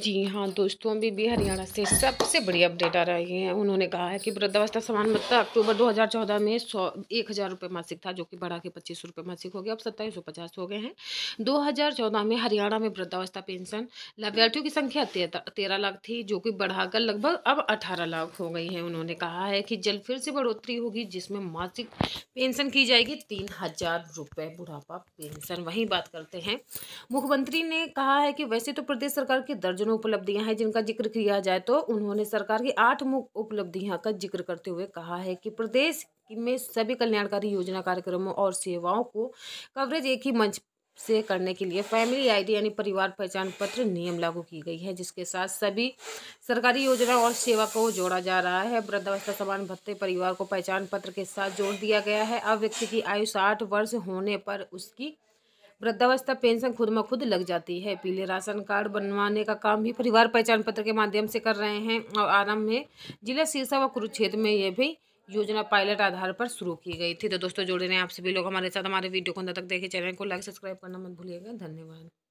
जी हाँ दोस्तों अभी भी हरियाणा से सबसे बड़ी अपडेट आ रही है उन्होंने कहा है कि वृद्धावस्था समान मत्ता अक्टूबर 2014 में सौ एक हज़ार रुपये मासिक था जो कि बढ़ा के पच्चीस रुपये मासिक हो गया अब सत्ताईस सौ पचास हो गए हैं 2014 में हरियाणा में वृद्धावस्था पेंशन लाभार्थियों की संख्या तेरह लाख थी जो कि बढ़ाकर लगभग अब अठारह लाख हो गई है उन्होंने कहा है कि जल्द फिर से बढ़ोतरी होगी जिसमें मासिक पेंशन की जाएगी तीन हज़ार रुपये बुढ़ापा पेंशन वहीं बात करते हैं मुख्यमंत्री ने कहा है कि वैसे तो प्रदेश सरकार के दर्ज दर्जनों उपलब्धियां हैं जिनका जिक्र किया जाए तो उन्होंने सरकार की आठ मुख्य उपलब्धियां का जिक्र करते हुए कहा है कि प्रदेश में सभी कल्याणकारी योजना कार्यक्रमों और सेवाओं को कवरेज एक ही मंच से करने के लिए फैमिली आईडी यानी परिवार पहचान पत्र नियम लागू की गई है जिसके साथ सभी सरकारी योजना और सेवा को जोड़ा जा रहा है वृद्धावस्था समान भत्ते परिवार को पहचान पत्र के साथ जोड़ दिया गया है अब व्यक्ति की आयु साठ वर्ष होने पर उसकी वृद्धावस्था पेंशन खुद में खुद लग जाती है पीले राशन कार्ड बनवाने का काम भी परिवार पहचान पत्र के माध्यम से कर रहे हैं और आरम्भ में जिला सिरसा व कुरुक्षेत्र में यह भी योजना पायलट आधार पर शुरू की गई थी तो दोस्तों जुड़े रहे हैं आप सभी लोग हमारे साथ हमारे वीडियो को अंदर तक देखे चैनल को लाइक सब्सक्राइब करना मत भूलिएगा धन्यवाद